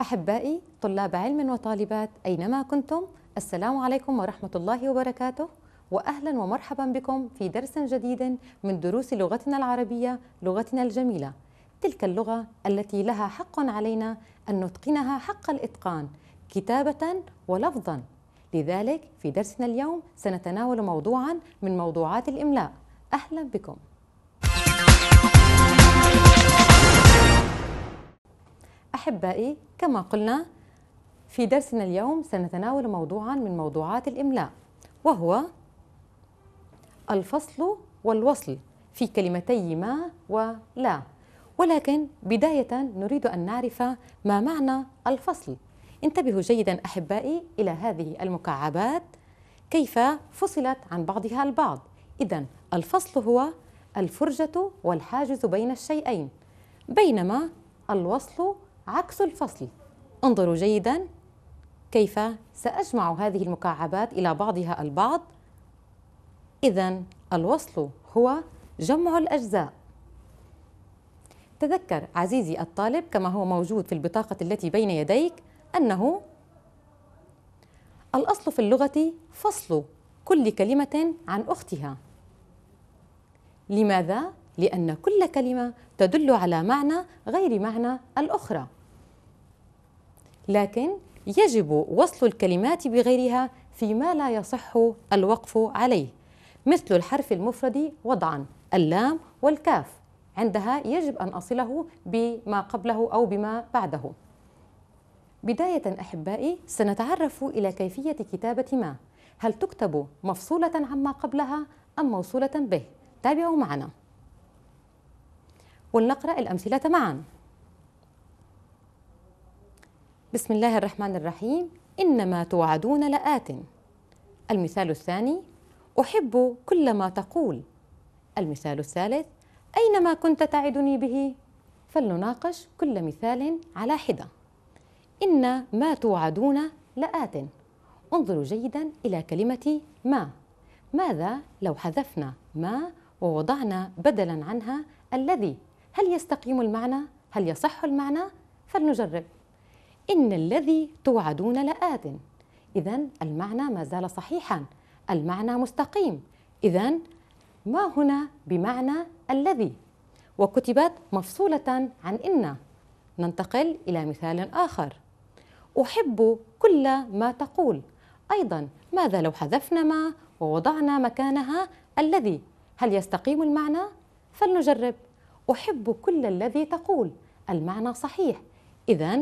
أحبائي طلاب علم وطالبات أينما كنتم السلام عليكم ورحمة الله وبركاته وأهلا ومرحبا بكم في درس جديد من دروس لغتنا العربية لغتنا الجميلة تلك اللغة التي لها حق علينا أن نتقنها حق الإتقان كتابة ولفظا لذلك في درسنا اليوم سنتناول موضوعا من موضوعات الإملاء أهلا بكم أحبائي كما قلنا في درسنا اليوم سنتناول موضوعا من موضوعات الإملاء وهو الفصل والوصل في كلمتي ما ولا ولكن بداية نريد أن نعرف ما معنى الفصل انتبهوا جيدا أحبائي إلى هذه المكعبات كيف فصلت عن بعضها البعض إذا الفصل هو الفرجة والحاجز بين الشيئين بينما الوصل عكس الفصل انظروا جيدا كيف سأجمع هذه المكعبات إلى بعضها البعض إذا الوصل هو جمع الأجزاء تذكر عزيزي الطالب كما هو موجود في البطاقة التي بين يديك أنه الأصل في اللغة فصل كل كلمة عن أختها لماذا؟ لأن كل كلمة تدل على معنى غير معنى الأخرى لكن يجب وصل الكلمات بغيرها فيما لا يصح الوقف عليه مثل الحرف المفرد وضعا اللام والكاف عندها يجب أن أصله بما قبله أو بما بعده بداية أحبائي سنتعرف إلى كيفية كتابة ما هل تكتب مفصولة عما قبلها أم موصولة به تابعوا معنا ولنقرأ الأمثلة معا بسم الله الرحمن الرحيم إنما توعدون لآت المثال الثاني أحب كل ما تقول المثال الثالث أينما كنت تعدني به فلنناقش كل مثال على حده إن ما توعدون لآت انظروا جيدا إلى كلمة ما ماذا لو حذفنا ما ووضعنا بدلا عنها الذي هل يستقيم المعنى؟ هل يصح المعنى؟ فلنجرب إن الذي توعدون لآت إذا المعنى ما زال صحيحا المعنى مستقيم إذا ما هنا بمعنى الذي وكتبت مفصولة عن إن ننتقل إلى مثال آخر أحب كل ما تقول أيضا ماذا لو حذفنا ما ووضعنا مكانها الذي هل يستقيم المعنى؟ فلنجرب أحب كل الذي تقول المعنى صحيح إذا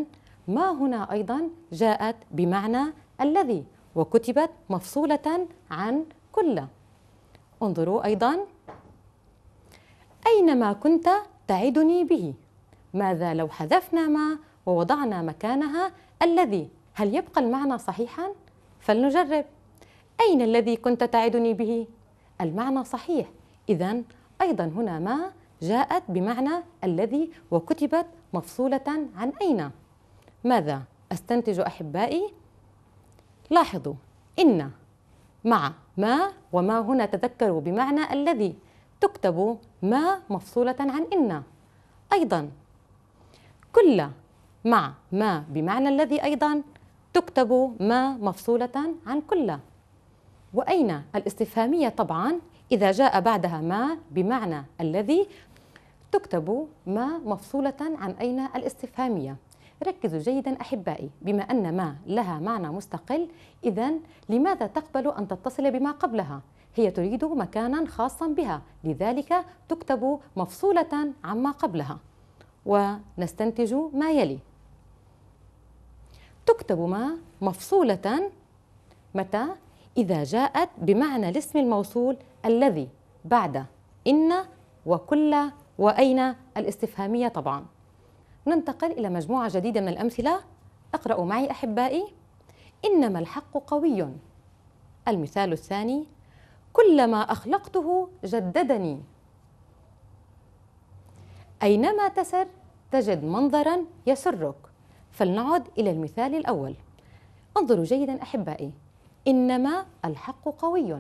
ما هنا أيضا جاءت بمعنى الذي وكتبت مفصولة عن كل انظروا أيضا أينما كنت تعدني به ماذا لو حذفنا ما ووضعنا مكانها الذي هل يبقى المعنى صحيحا؟ فلنجرب أين الذي كنت تعدني به؟ المعنى صحيح إذا أيضا هنا ما جاءت بمعنى الذي وكتبت مفصولة عن أين ماذا أستنتج أحبائي؟ لاحظوا إن مع ما وما هنا تذكروا بمعنى الذي تكتب ما مفصولة عن إن أيضا كل مع ما بمعنى الذي أيضا تكتب ما مفصولة عن كل وأين الاستفهامية طبعا إذا جاء بعدها ما بمعنى الذي تكتب ما مفصولة عن أين الاستفهامية ركزوا جيدا أحبائي بما أن ما لها معنى مستقل إذا لماذا تقبل أن تتصل بما قبلها؟ هي تريد مكانا خاصا بها لذلك تكتب مفصولة عما قبلها ونستنتج ما يلي تكتب ما مفصولة متى إذا جاءت بمعنى الاسم الموصول الذي بعد إن وكل وأين الاستفهامية طبعا ننتقل إلى مجموعة جديدة من الأمثلة اقرأوا معي أحبائي إنما الحق قوي المثال الثاني كلما أخلقته جددني أينما تسر تجد منظرا يسرك فلنعد إلى المثال الأول انظروا جيدا أحبائي إنما الحق قوي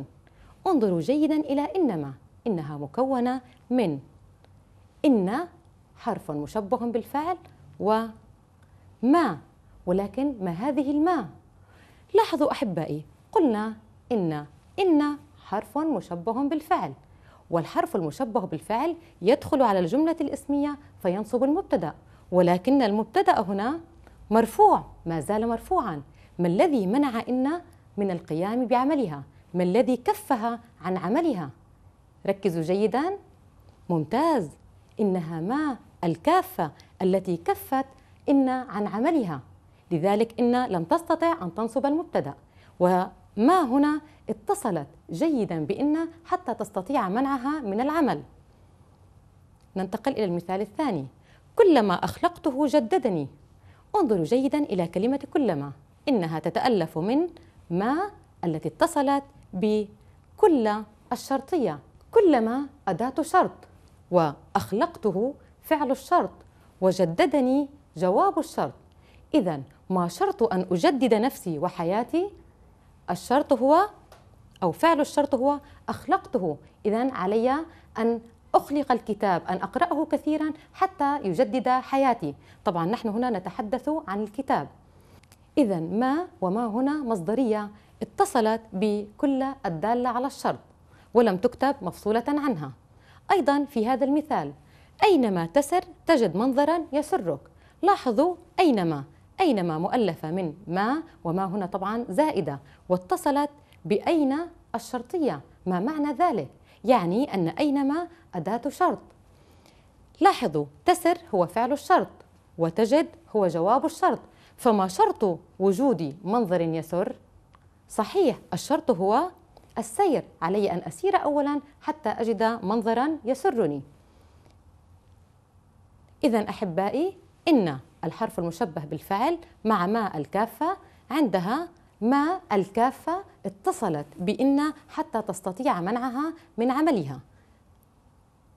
انظروا جيدا إلى إنما إنها مكونة من إن حرف مشبه بالفعل وما ولكن ما هذه الما؟ لاحظوا أحبائي قلنا إن إن حرف مشبه بالفعل والحرف المشبه بالفعل يدخل على الجملة الاسمية فينصب المبتدأ ولكن المبتدأ هنا مرفوع ما زال مرفوعا ما الذي منع إن من القيام بعملها ما الذي كفها عن عملها ركزوا جيدا ممتاز إنها ما الكافة التي كفت إن عن عملها لذلك إن لم تستطع أن تنصب المبتدأ وما هنا اتصلت جيدا بإن حتى تستطيع منعها من العمل ننتقل إلى المثال الثاني كلما أخلقته جددني انظروا جيدا إلى كلمة كلما إنها تتألف من ما التي اتصلت بكل الشرطية كلما أداة شرط وأخلقته فعل الشرط وجددني جواب الشرط إذا ما شرط أن أجدد نفسي وحياتي الشرط هو أو فعل الشرط هو أخلقته إذا علي أن أخلق الكتاب أن أقرأه كثيرا حتى يجدد حياتي طبعا نحن هنا نتحدث عن الكتاب إذا ما وما هنا مصدرية اتصلت بكل الدالة على الشرط ولم تكتب مفصولة عنها أيضا في هذا المثال أينما تسر تجد منظرا يسرك لاحظوا أينما أينما مؤلفة من ما وما هنا طبعا زائدة واتصلت بأين الشرطية ما معنى ذلك؟ يعني أن أينما أداة شرط لاحظوا تسر هو فعل الشرط وتجد هو جواب الشرط فما شرط وجود منظر يسر صحيح الشرط هو السير علي أن أسير أولا حتى أجد منظرا يسرني إذا أحبائي إن الحرف المشبه بالفعل مع ما الكافة عندها ما الكافة اتصلت بإن حتى تستطيع منعها من عملها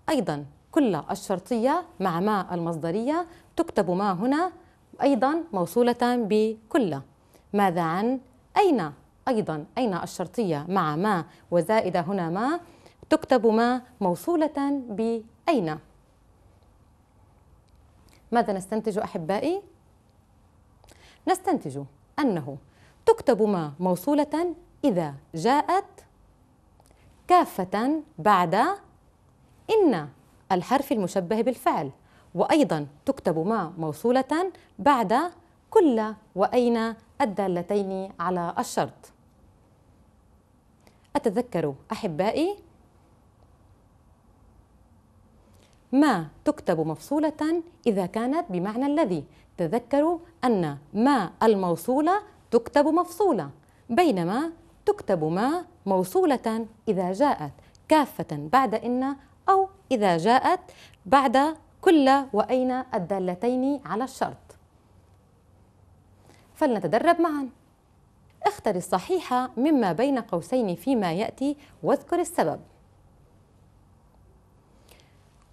أيضا كل الشرطية مع ما المصدرية تكتب ما هنا أيضا موصولة بكل ماذا عن أين أيضا أين الشرطية مع ما وزائدة هنا ما تكتب ما موصولة بأين ماذا نستنتج أحبائي؟ نستنتج أنه تكتب ما موصولة إذا جاءت كافة بعد إن الحرف المشبه بالفعل وأيضا تكتب ما موصولة بعد كل وأين الدالتين على الشرط أتذكر أحبائي ما تكتب مفصولة إذا كانت بمعنى الذي تذكروا أن ما الموصولة تكتب مفصولة بينما تكتب ما موصولة إذا جاءت كافة بعد إن أو إذا جاءت بعد كل وأين الدالتين على الشرط فلنتدرب معا اختر الصحيحة مما بين قوسين فيما يأتي واذكر السبب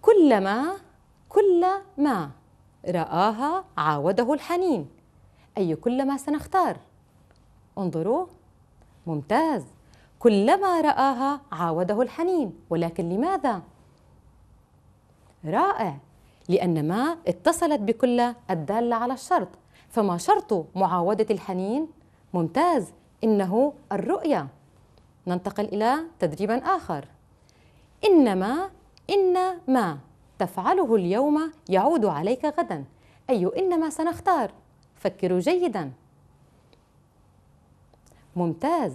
كلما كل ما رآها عاوده الحنين أي كلما سنختار انظروا ممتاز كلما رآها عاوده الحنين ولكن لماذا؟ رائع لأن ما اتصلت بكل الدالة على الشرط فما شرط معاودة الحنين؟ ممتاز إنه الرؤية ننتقل إلى تدريب آخر إنما إن ما تفعله اليوم يعود عليك غدا أي إنما سنختار فكروا جيدا ممتاز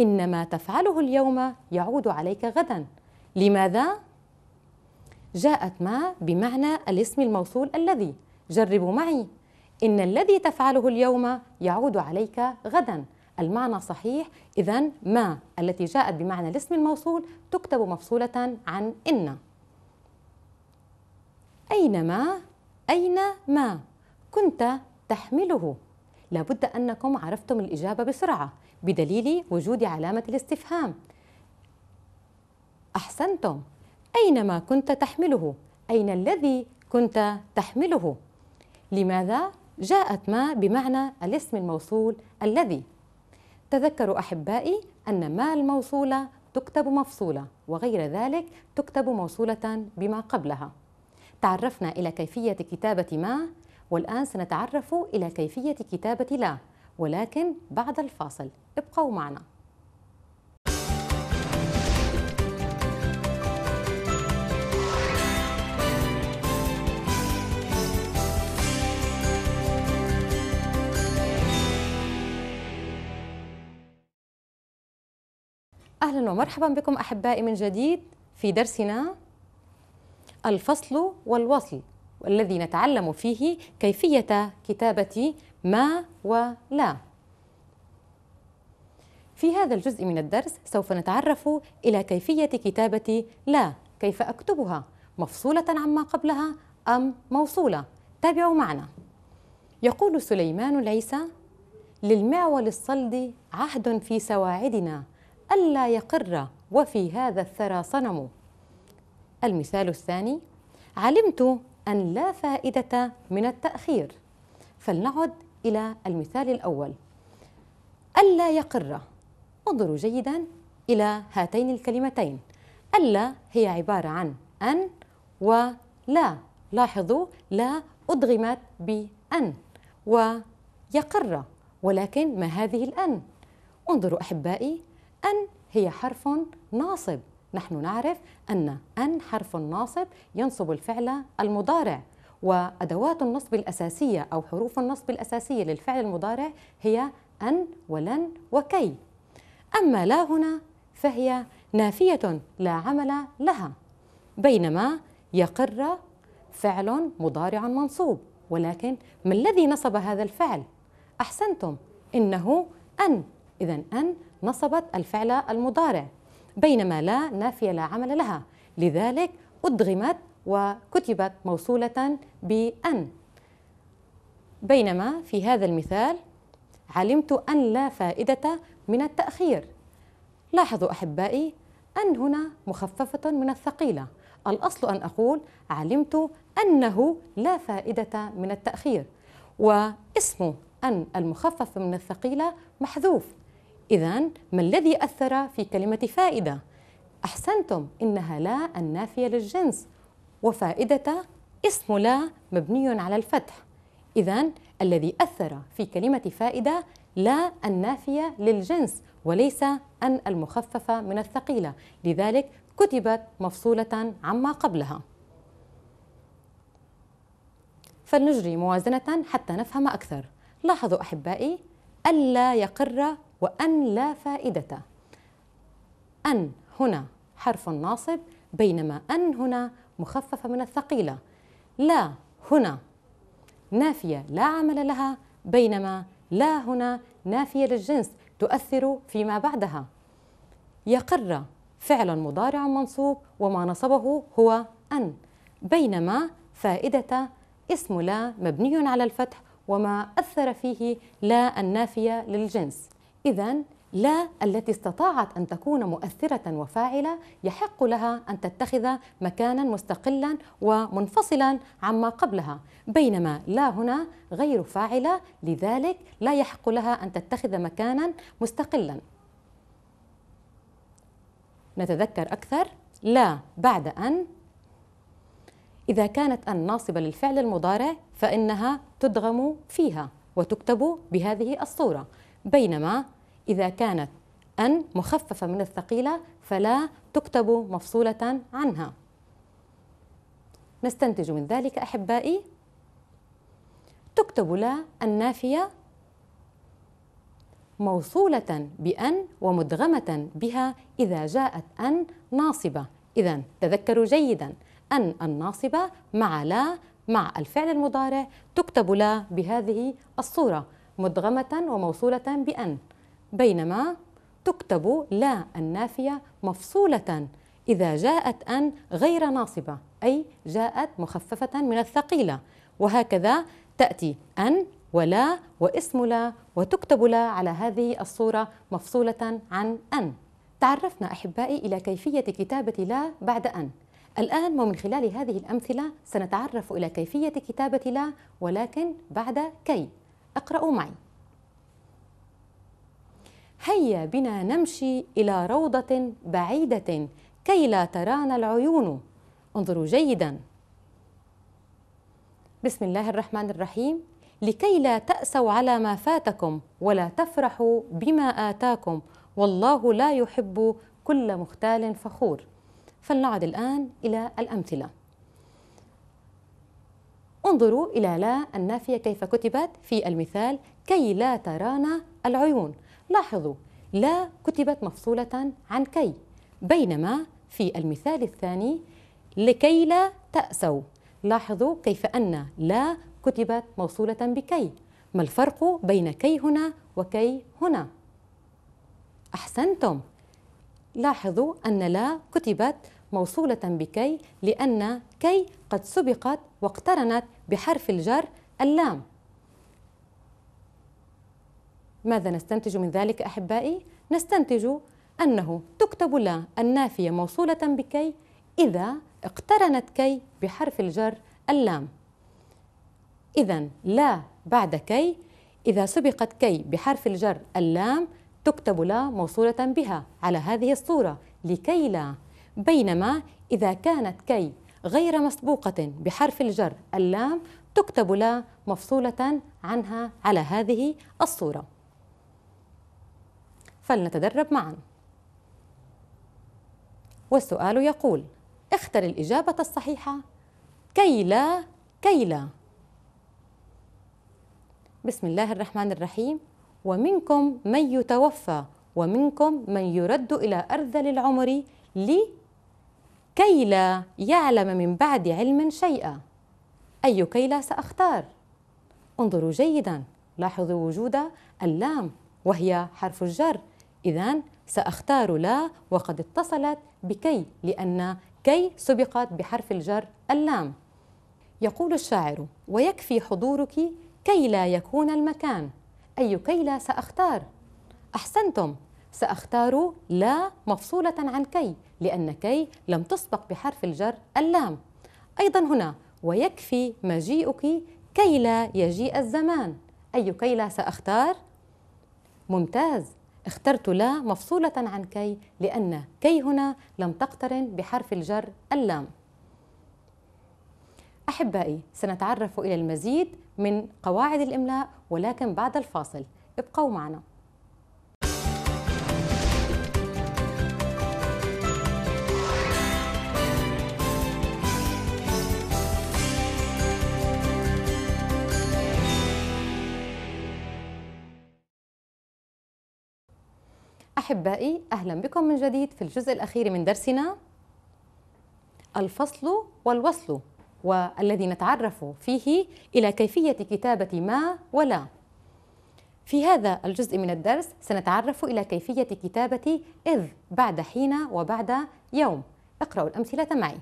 إنما تفعله اليوم يعود عليك غدا لماذا؟ جاءت ما بمعنى الاسم الموصول الذي جربوا معي إن الذي تفعله اليوم يعود عليك غدا المعنى صحيح إذا ما التي جاءت بمعنى الاسم الموصول تكتب مفصولة عن إن اين ما أين ما كنت تحمله لابد أنكم عرفتم الإجابة بسرعة بدليل وجود علامة الاستفهام أحسنتم أين ما كنت تحمله أين الذي كنت تحمله لماذا جاءت ما بمعنى الاسم الموصول الذي تذكروا أحبائي أن ما الموصولة تكتب مفصولة وغير ذلك تكتب موصولة بما قبلها تعرفنا إلى كيفية كتابة ما والآن سنتعرف إلى كيفية كتابة لا ولكن بعد الفاصل ابقوا معنا أهلا ومرحبا بكم أحبائي من جديد في درسنا الفصل والوصل والذي نتعلم فيه كيفية كتابة ما ولا في هذا الجزء من الدرس سوف نتعرف إلى كيفية كتابة لا كيف أكتبها مفصولة عما قبلها أم موصولة تابعوا معنا يقول سليمان العيسى للمعول الصلد عهد في سواعدنا ألا يقر وفي هذا الثرى صنم المثال الثاني علمت أن لا فائدة من التأخير فلنعد إلى المثال الأول ألا يقر انظروا جيدا إلى هاتين الكلمتين ألا هي عبارة عن أن ولا لاحظوا لا أدغمت بأن ويقر ولكن ما هذه الأن؟ انظروا أحبائي أن هي حرف ناصب نحن نعرف أن أن حرف ناصب ينصب الفعل المضارع وأدوات النصب الأساسية أو حروف النصب الأساسية للفعل المضارع هي أن ولن وكي أما لا هنا فهي نافية لا عمل لها بينما يقر فعل مضارع منصوب ولكن ما الذي نصب هذا الفعل؟ أحسنتم إنه أن إذا أن نصبت الفعل المضارع بينما لا نافية لا عمل لها لذلك أدغمت وكتبت موصولة بأن بينما في هذا المثال علمت أن لا فائدة من التأخير لاحظوا أحبائي أن هنا مخففة من الثقيلة الأصل أن أقول علمت أنه لا فائدة من التأخير واسم أن المخفف من الثقيلة محذوف إذا ما الذي أثر في كلمة فائدة؟ أحسنتم إنها لا النافية للجنس وفائدة اسم لا مبني على الفتح إذا الذي أثر في كلمة فائدة لا النافية للجنس وليس أن المخففة من الثقيلة لذلك كتبت مفصولة عما قبلها فلنجري موازنة حتى نفهم أكثر لاحظوا أحبائي ألا يقر وأن لا فائدة أن هنا حرف ناصب بينما أن هنا مخففة من الثقيلة لا هنا نافية لا عمل لها بينما لا هنا نافية للجنس تؤثر فيما بعدها يقر فعل مضارع منصوب وما نصبه هو أن بينما فائدة اسم لا مبني على الفتح وما أثر فيه لا النافية للجنس إذا لا التي استطاعت أن تكون مؤثرة وفاعلة يحق لها أن تتخذ مكانا مستقلا ومنفصلا عما قبلها بينما لا هنا غير فاعلة لذلك لا يحق لها أن تتخذ مكانا مستقلا نتذكر أكثر لا بعد أن إذا كانت أن ناصبة للفعل المضارع فإنها تدغم فيها وتكتب بهذه الصورة بينما إذا كانت أن مخففة من الثقيلة فلا تكتب مفصولة عنها نستنتج من ذلك أحبائي تكتب لا النافية موصولة بأن ومدغمة بها إذا جاءت أن ناصبة إذا تذكروا جيدا أن الناصبة مع لا مع الفعل المضارع تكتب لا بهذه الصورة مدغمة وموصولة بأن بينما تكتب لا النافية مفصولة إذا جاءت أن غير ناصبة أي جاءت مخففة من الثقيلة وهكذا تأتي أن ولا واسم لا وتكتب لا على هذه الصورة مفصولة عن أن تعرفنا أحبائي إلى كيفية كتابة لا بعد أن الآن ومن خلال هذه الأمثلة سنتعرف إلى كيفية كتابة لا ولكن بعد كي اقرأوا معي هيا بنا نمشي الى روضه بعيده كي لا ترانا العيون انظروا جيدا بسم الله الرحمن الرحيم لكي لا تاسوا على ما فاتكم ولا تفرحوا بما اتاكم والله لا يحب كل مختال فخور فلنعد الان الى الامثله انظروا الى لا النافيه كيف كتبت في المثال كي لا ترانا العيون لاحظوا لا كتبت مفصولة عن كي بينما في المثال الثاني لكي لا تأسوا لاحظوا كيف أن لا كتبت موصولة بكي ما الفرق بين كي هنا وكي هنا أحسنتم لاحظوا أن لا كتبت موصولة بكي لأن كي قد سبقت واقترنت بحرف الجر اللام ماذا نستنتج من ذلك أحبائي؟ نستنتج أنه تكتب لا النافية موصولة بكي إذا اقترنت كي بحرف الجر اللام إذا لا بعد كي إذا سبقت كي بحرف الجر اللام تكتب لا موصولة بها على هذه الصورة لكي لا بينما إذا كانت كي غير مسبوقة بحرف الجر اللام تكتب لا مفصولة عنها على هذه الصورة فلنتدرب معا والسؤال يقول اختر الإجابة الصحيحة كي لا كي لا بسم الله الرحمن الرحيم ومنكم من يتوفى ومنكم من يرد إلى أرذل العمر لي كي لا يعلم من بعد علم شيئا أي كي لا سأختار انظروا جيدا لاحظوا وجود اللام وهي حرف الجر إذا سأختار لا وقد اتصلت بكي لأن كي سبقت بحرف الجر اللام يقول الشاعر ويكفي حضورك كي لا يكون المكان أي كي لا سأختار أحسنتم سأختار لا مفصولة عن كي لأن كي لم تسبق بحرف الجر اللام أيضا هنا ويكفي مجيئك كي لا يجيء الزمان أي كي لا سأختار ممتاز اخترت لا مفصولة عن كي لأن كي هنا لم تقترن بحرف الجر اللام أحبائي سنتعرف إلى المزيد من قواعد الإملاء ولكن بعد الفاصل ابقوا معنا أحبائي أهلا بكم من جديد في الجزء الأخير من درسنا الفصل والوصل والذي نتعرف فيه إلى كيفية كتابة ما ولا في هذا الجزء من الدرس سنتعرف إلى كيفية كتابة إذ بعد حين وبعد يوم اقرأوا الأمثلة معي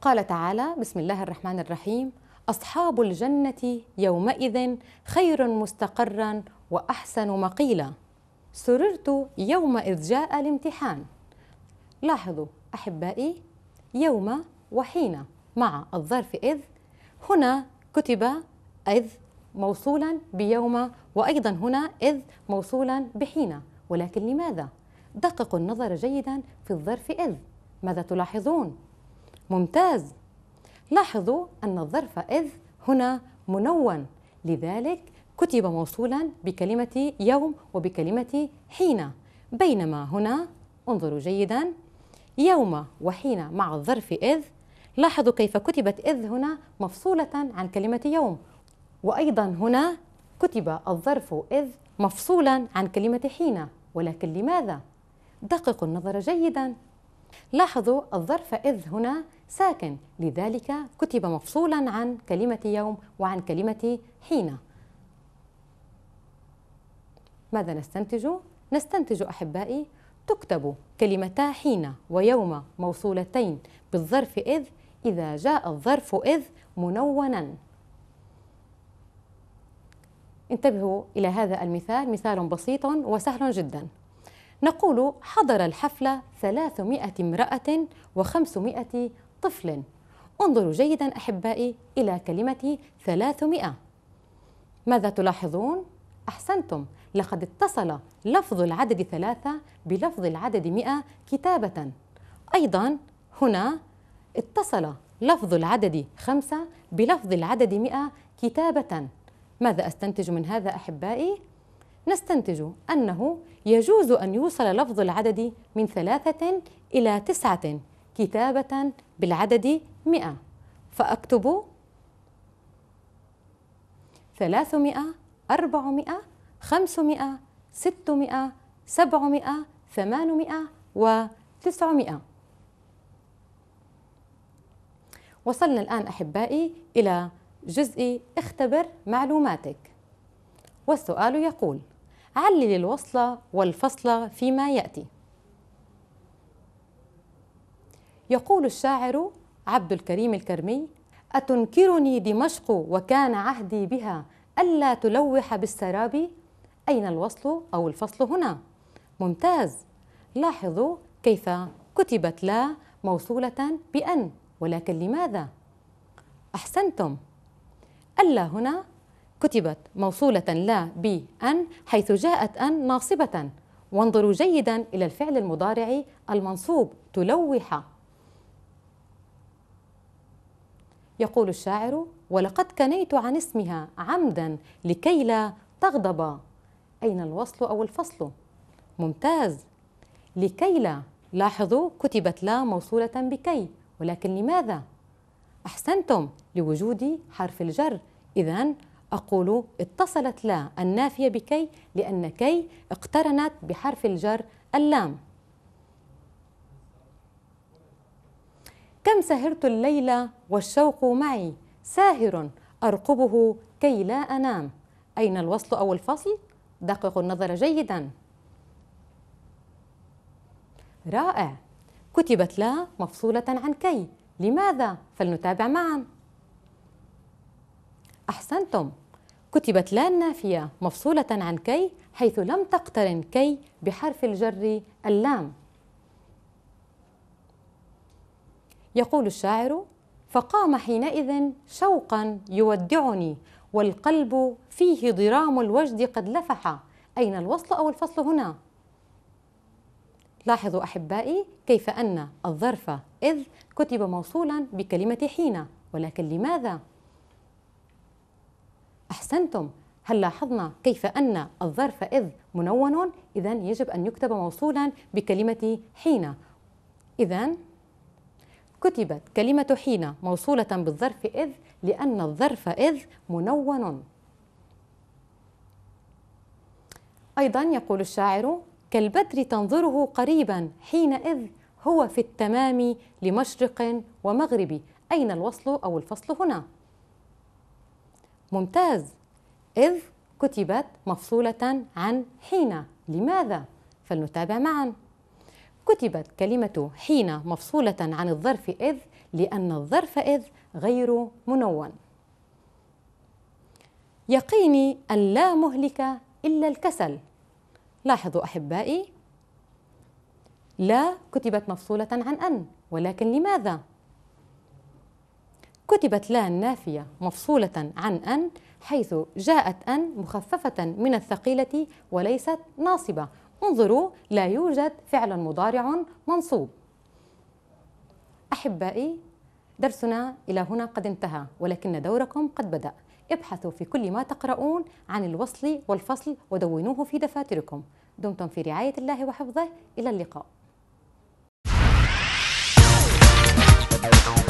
قال تعالى بسم الله الرحمن الرحيم أصحاب الجنة يومئذ خير مستقرا وأحسن مقيلا سررت يوم إذ جاء الامتحان لاحظوا أحبائي يوم وحين مع الظرف إذ هنا كتب إذ موصولا بيوم وأيضا هنا إذ موصولا بحين ولكن لماذا؟ دققوا النظر جيدا في الظرف إذ ماذا تلاحظون؟ ممتاز لاحظوا أن الظرف إذ هنا منون لذلك كتب موصولا بكلمة يوم وبكلمة حين بينما هنا انظروا جيدا يوم وحين مع الظرف إذ لاحظوا كيف كتبت إذ هنا مفصولة عن كلمة يوم وأيضا هنا كتب الظرف إذ مفصولا عن كلمة حين ولكن لماذا؟ دققوا النظر جيدا لاحظوا الظرف إذ هنا ساكن لذلك كتب مفصولا عن كلمة يوم وعن كلمة حين ماذا نستنتج؟ نستنتج أحبائي تكتب كلمتا حين ويوم موصولتين بالظرف إذ إذا جاء الظرف إذ منونا انتبهوا إلى هذا المثال مثال بسيط وسهل جدا نقول حضر الحفلة 300 امرأة و500 طفل انظروا جيدا أحبائي إلى كلمة 300 ماذا تلاحظون؟ أحسنتم لقد اتصل لفظ العدد ثلاثة بلفظ العدد مئة كتابة أيضا هنا اتصل لفظ العدد خمسة بلفظ العدد مئة كتابة ماذا أستنتج من هذا أحبائي؟ نستنتج أنه يجوز أن يوصل لفظ العدد من ثلاثة إلى تسعة كتابة بالعدد 100 فأكتب 300 400 500 600 700 800 و 900 وصلنا الآن أحبائي إلى جزء اختبر معلوماتك والسؤال يقول علل الوصلة والفصلة فيما يأتي يقول الشاعر عبد الكريم الكرمي أتنكرني دمشق وكان عهدي بها ألا تلوح بالسراب أين الوصل أو الفصل هنا ممتاز لاحظوا كيف كتبت لا موصولة بأن ولكن لماذا أحسنتم ألا هنا كتبت موصولة لا بأن حيث جاءت أن ناصبة وانظروا جيدا إلى الفعل المضارع المنصوب تلوح يقول الشاعر ولقد كنيت عن اسمها عمدا لكي لا تغضب أين الوصل أو الفصل ممتاز لكي لا لاحظوا كتبت لا موصولة بكي ولكن لماذا؟ أحسنتم لوجود حرف الجر إذا أقول اتصلت لا النافية بكي لأن كي اقترنت بحرف الجر اللام كم سهرت الليلة والشوق معي ساهر أرقبه كي لا أنام أين الوصل أو الفصل؟ دققوا النظر جيدا رائع كتبت لا مفصولة عن كي لماذا؟ فلنتابع معا أحسنتم كتبت لا النافية مفصولة عن كي حيث لم تقترن كي بحرف الجر اللام يقول الشاعر فقام حينئذ شوقا يودعني والقلب فيه ضرام الوجد قد لفح أين الوصل أو الفصل هنا؟ لاحظوا أحبائي كيف أن الظرف إذ كتب موصولا بكلمة حين ولكن لماذا؟ أحسنتم هل لاحظنا كيف أن الظرف إذ منون إذا يجب أن يكتب موصولا بكلمة حين إذا كتبت كلمة حين موصولة بالظرف إذ لأن الظرف إذ منون أيضا يقول الشاعر كالبدر تنظره قريبا حينئذ هو في التمام لمشرق ومغرب أين الوصل أو الفصل هنا؟ ممتاز إذ كتبت مفصولة عن حين لماذا؟ فلنتابع معاً كتبت كلمة حين مفصولة عن الظرف إذ لأن الظرف إذ غير منون يقيني أن لا مهلك إلا الكسل لاحظوا أحبائي لا كتبت مفصولة عن أن ولكن لماذا؟ كتبت لا النافية مفصولة عن أن حيث جاءت أن مخففة من الثقيلة وليست ناصبة انظروا لا يوجد فعل مضارع منصوب أحبائي درسنا إلى هنا قد انتهى ولكن دوركم قد بدأ ابحثوا في كل ما تقرؤون عن الوصل والفصل ودونوه في دفاتركم دمتم في رعاية الله وحفظه إلى اللقاء